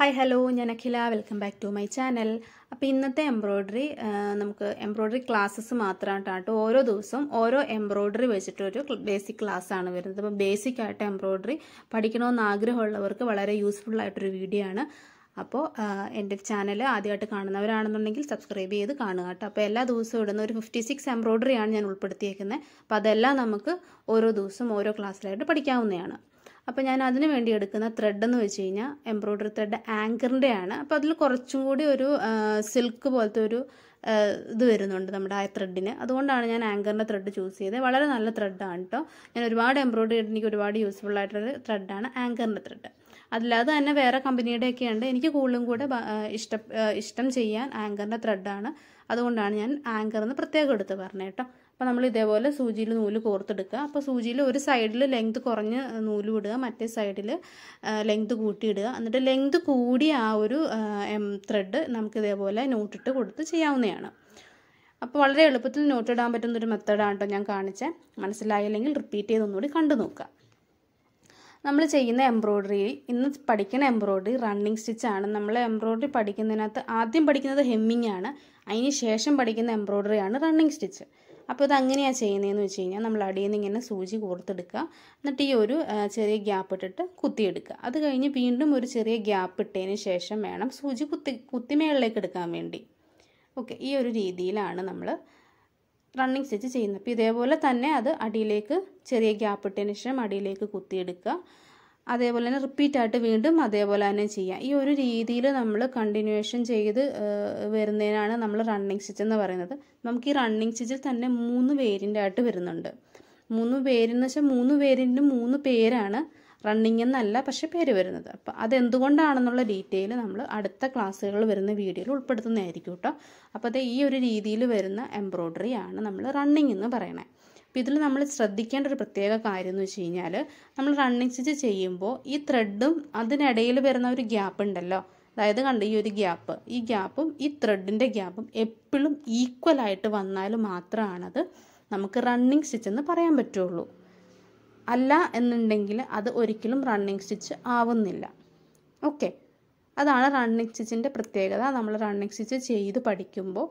hi hello ഞാൻ Akhila welcome back to my channel അപ്പോൾ ഇന്നത്തെ എംബ്രോയ്ഡറി നമുക്ക് എംബ്രോയ്ഡറി ക്ലാസ്സസ് മാത്രമാണ് ഓരോ ദിവസവും ഓരോ എംബ്രോയ്ഡറി വെച്ചിട്ടൊരു ബേസിക് ക്ലാസ് ആണ് വരുന്നത് അപ്പോൾ ബേസിക് ആയിട്ട് എംബ്രോയ്ഡറി പഠിക്കണമെന്ന് ആഗ്രഹമുള്ളവർക്ക് വളരെ യൂസ്ഫുൾ ആയിട്ടൊരു വീഡിയോ ആണ് അപ്പോൾ എൻ്റെ ചാനൽ ആദ്യമായിട്ട് കാണുന്നവരാണെന്നുണ്ടെങ്കിൽ സബ്സ്ക്രൈബ് ചെയ്ത് കാണുക കേട്ടോ അപ്പോൾ എല്ലാ ദിവസവും ഇടുന്ന ഒരു ഫിഫ്റ്റി സിക്സ് എംബ്രോയ്ഡറിയാണ് ഞാൻ ഉൾപ്പെടുത്തിയേക്കുന്നത് അപ്പോൾ അതെല്ലാം നമുക്ക് ഓരോ ദിവസവും ഓരോ ക്ലാസ്സിലായിട്ട് പഠിക്കാവുന്നതാണ് അപ്പോൾ ഞാൻ അതിന് വേണ്ടി എടുക്കുന്ന ത്രെഡ് എന്ന് വെച്ച് കഴിഞ്ഞാൽ എംബ്രോയ്ഡറി ത്രെഡ് ആങ്കറിൻ്റെ ആണ് അപ്പോൾ അതിൽ കുറച്ചും കൂടി ഒരു സിൽക്ക് പോലത്തെ ഒരു ഇത് വരുന്നുണ്ട് നമ്മുടെ ആ ത്രെഡിന് അതുകൊണ്ടാണ് ഞാൻ ആങ്കറിൻ്റെ ത്രെഡ് ചൂസ് ചെയ്തത് വളരെ നല്ല ത്രെഡാണ് കേട്ടോ ഞാൻ ഒരുപാട് എംബ്രോയ്ഡറി എനിക്ക് ഒരുപാട് യൂസ്ഫുൾ ആയിട്ടൊരു ത്രെഡാണ് ആങ്കറിൻ്റെ ത്രെഡ് അതില്ലാതെ തന്നെ വേറെ കമ്പനിയുടെയൊക്കെ ഉണ്ട് എനിക്ക് കൂടുതലും കൂടെ ഇഷ്ടം ഇഷ്ടം ചെയ്യാൻ ആങ്കറിൻ്റെ ത്രെഡാണ് അതുകൊണ്ടാണ് ഞാൻ ആങ്കറിന്ന് പ്രത്യേകം എടുത്ത് പറഞ്ഞത് കേട്ടോ അപ്പോൾ നമ്മൾ ഇതേപോലെ സൂചിയിൽ നൂല് കോർത്തെടുക്കുക അപ്പോൾ സൂചിയിൽ ഒരു സൈഡിൽ ലെങ്ത് കുറഞ്ഞ് നൂല് വിടുക മറ്റേ സൈഡിൽ ലെങ്ത് കൂട്ടിയിടുക എന്നിട്ട് ലെങ്ത് കൂടിയ ആ ഒരു ത്രെഡ് നമുക്ക് ഇതേപോലെ നോട്ടിട്ട് കൊടുത്ത് ചെയ്യാവുന്നതാണ് അപ്പോൾ വളരെ എളുപ്പത്തിൽ നോട്ടിടാൻ പറ്റുന്നൊരു മെത്തേഡാണ് കേട്ടോ ഞാൻ കാണിച്ചത് മനസ്സിലായില്ലെങ്കിൽ റിപ്പീറ്റ് ചെയ്ത് ഒന്നുകൂടി കണ്ടു നോക്കുക നമ്മൾ ചെയ്യുന്ന എംബ്രോയ്ഡറി ഇന്ന് പഠിക്കുന്ന എംബ്രോയ്ഡറി റണ്ണിങ് സ്റ്റിച്ചാണ് നമ്മൾ എംബ്രോയ്ഡറി പഠിക്കുന്നതിനകത്ത് ആദ്യം പഠിക്കുന്നത് ഹെമ്മിങ് ആണ് അതിന് ശേഷം പഠിക്കുന്ന എംബ്രോയ്ഡറി ആണ് റണ്ണിങ് സ്റ്റിച്ച് അപ്പോൾ ഇത് അങ്ങനെയാണ് ചെയ്യുന്നതെന്ന് വെച്ച് കഴിഞ്ഞാൽ നമ്മൾ അടിയിൽ നിന്ന് ഇങ്ങനെ സൂചി കോർത്തെടുക്കുക എന്നിട്ട് ഈ ഒരു ചെറിയ ഗ്യാപ്പ് ഇട്ടിട്ട് കുത്തിയെടുക്കുക അത് കഴിഞ്ഞ് വീണ്ടും ഒരു ചെറിയ ഗ്യാപ്പ് ഇട്ടതിന് ശേഷം വേണം സൂചി കുത്തി കുത്തിമേളിലേക്ക് എടുക്കാൻ വേണ്ടി ഓക്കെ ഈ ഒരു രീതിയിലാണ് നമ്മൾ റണ്ണിങ് സ്റ്റിച്ച് ചെയ്യുന്നത് അപ്പോൾ ഇതേപോലെ തന്നെ അത് അടിയിലേക്ക് ചെറിയ ഗ്യാപ്പ് ഇട്ടതിന് ശേഷം അടിയിലേക്ക് കുത്തിയെടുക്കുക അതേപോലെ തന്നെ റിപ്പീറ്റായിട്ട് വീണ്ടും അതേപോലെ തന്നെ ചെയ്യാം ഈ ഒരു രീതിയിൽ നമ്മൾ കണ്ടിന്യൂവേഷൻ ചെയ്ത് വരുന്നതിനാണ് നമ്മൾ റണ്ണിങ് സ്റ്റിച്ച് എന്ന് പറയുന്നത് നമുക്ക് ഈ റണ്ണിങ് സ്റ്റിച്ചിൽ തന്നെ മൂന്ന് വേരിയൻ്റ് ആയിട്ട് വരുന്നുണ്ട് മൂന്ന് പേരെന്ന് വെച്ചാൽ മൂന്ന് പേരിൻ്റെ മൂന്ന് പേരാണ് റണ്ണിങ് എന്നല്ല പക്ഷെ പേര് വരുന്നത് അപ്പോൾ അതെന്തുകൊണ്ടാണെന്നുള്ള ഡീറ്റെയിൽ നമ്മൾ അടുത്ത ക്ലാസ്സുകൾ വരുന്ന വീഡിയോയിൽ ഉൾപ്പെടുത്തുന്നതായിരിക്കും കേട്ടോ അപ്പോൾ അത് ഈ ഒരു രീതിയിൽ വരുന്ന എംബ്രോയ്ഡറി ആണ് നമ്മൾ റണ്ണിങ് എന്ന് പറയണേ അപ്പോൾ ഇതിൽ നമ്മൾ ശ്രദ്ധിക്കേണ്ട ഒരു പ്രത്യേക കാര്യം എന്ന് വെച്ച് കഴിഞ്ഞാൽ നമ്മൾ റണ്ണിങ് സ്റ്റിച്ച് ചെയ്യുമ്പോൾ ഈ ത്രെഡും അതിനിടയിൽ വരുന്ന ഒരു ഗ്യാപ്പ് ഉണ്ടല്ലോ അതായത് കണ്ട് ഈ ഒരു ഗ്യാപ്പ് ഈ ഗ്യാപ്പും ഈ ത്രെഡിൻ്റെ ഗ്യാപ്പും എപ്പോഴും ഈക്വലായിട്ട് വന്നാൽ മാത്രമാണത് നമുക്ക് റണ്ണിങ് സ്റ്റിച്ച് എന്ന് പറയാൻ പറ്റുള്ളൂ അല്ല എന്നുണ്ടെങ്കിൽ അത് ഒരിക്കലും റണ്ണിങ് സ്റ്റിച്ച് ആവുന്നില്ല ഓക്കെ അതാണ് റണ്ണിങ് സ്റ്റിച്ചിൻ്റെ പ്രത്യേകത നമ്മൾ റണ്ണിങ് സ്റ്റിച്ച് ചെയ്ത് പഠിക്കുമ്പോൾ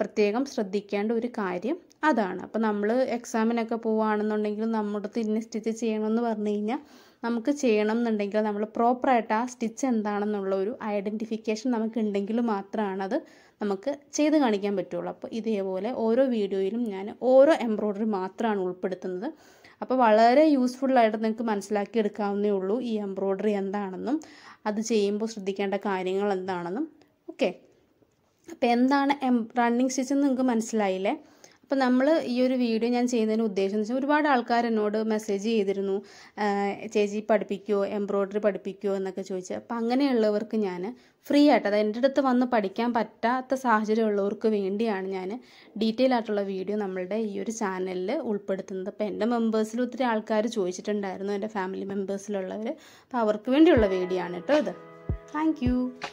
പ്രത്യേകം ശ്രദ്ധിക്കേണ്ട ഒരു കാര്യം അതാണ് അപ്പോൾ നമ്മൾ എക്സാമിനൊക്കെ പോവുകയാണെന്നുണ്ടെങ്കിൽ നമ്മുടെ തിന്ന സ്റ്റിച്ച് ചെയ്യണമെന്ന് പറഞ്ഞു കഴിഞ്ഞാൽ നമുക്ക് ചെയ്യണം എന്നുണ്ടെങ്കിൽ നമ്മൾ പ്രോപ്പറായിട്ട് ആ സ്റ്റിച്ച് എന്താണെന്നുള്ള ഒരു ഐഡൻറ്റിഫിക്കേഷൻ നമുക്ക് ഉണ്ടെങ്കിൽ മാത്രമാണ് അത് നമുക്ക് ചെയ്ത് കാണിക്കാൻ പറ്റുള്ളൂ അപ്പോൾ ഇതേപോലെ ഓരോ വീഡിയോയിലും ഞാൻ ഓരോ എംബ്രോയ്ഡറി മാത്രമാണ് ഉൾപ്പെടുത്തുന്നത് അപ്പോൾ വളരെ യൂസ്ഫുള്ളായിട്ട് നിങ്ങൾക്ക് മനസ്സിലാക്കി എടുക്കാവുന്നേ ഉള്ളൂ ഈ എംബ്രോയ്ഡറി എന്താണെന്നും അത് ചെയ്യുമ്പോൾ ശ്രദ്ധിക്കേണ്ട കാര്യങ്ങൾ എന്താണെന്നും ഓക്കെ അപ്പോൾ എന്താണ് എം റണ്ണിങ് സ്റ്റിച്ച് എന്ന് നിങ്ങൾക്ക് മനസ്സിലായില്ലേ അപ്പോൾ നമ്മൾ ഈ ഒരു വീഡിയോ ഞാൻ ചെയ്യുന്നതിന് ഉദ്ദേശം എന്ന് വെച്ചാൽ ഒരുപാട് ആൾക്കാർ എന്നോട് മെസ്സേജ് ചെയ്തിരുന്നു ചേച്ചി പഠിപ്പിക്കുമോ എംബ്രോയ്ഡറി പഠിപ്പിക്കുമോ എന്നൊക്കെ ചോദിച്ചു അപ്പോൾ അങ്ങനെയുള്ളവർക്ക് ഞാൻ ഫ്രീ ആയിട്ട് അതായത് എൻ്റെ അടുത്ത് വന്ന് പഠിക്കാൻ പറ്റാത്ത സാഹചര്യമുള്ളവർക്ക് വേണ്ടിയാണ് ഞാൻ ഡീറ്റെയിൽ ആയിട്ടുള്ള വീഡിയോ നമ്മളുടെ ഈ ഒരു ചാനലിൽ ഉൾപ്പെടുത്തുന്നത് അപ്പോൾ എൻ്റെ മെമ്പേഴ്സിൽ ഒത്തിരി ആൾക്കാർ ചോദിച്ചിട്ടുണ്ടായിരുന്നു എൻ്റെ ഫാമിലി മെമ്പേഴ്സിലുള്ളവർ അപ്പോൾ അവർക്ക് വേണ്ടിയുള്ള വീഡിയോ ആണ് കേട്ടോ ഇത് താങ്ക്